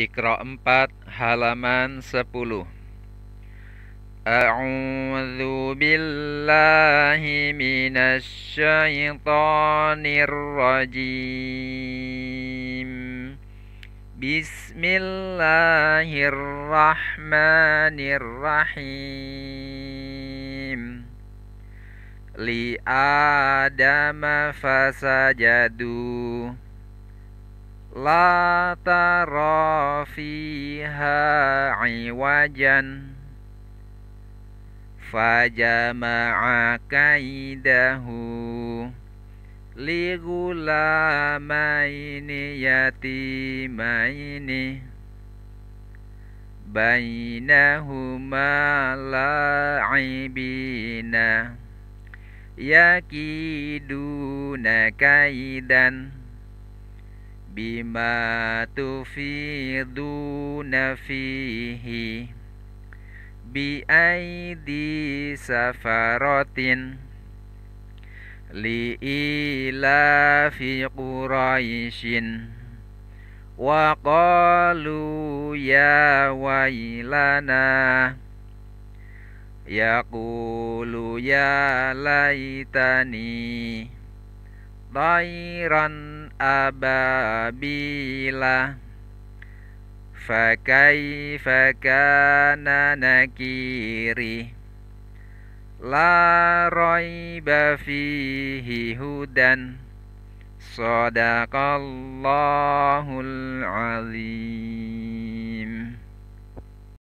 Iqra 4 halaman 10 A'udzu billahi minasy syaithanir rajim Bismillahirrahmanirrahim Li adama fasajadu La tara fiha iwajan Fajama'a kaidahu Li gulamaini yatimaini Bainahuma la'ibina Yakiduna kaidan Yakiduna kaidan bima tufiduna fihi bi aidi safaratin li ila fi quraishin wa qalu ya wailana yaqulu ya laitani dairan ababila fakai fakana nakiri la raiba fihi hudan sadaqallahul azim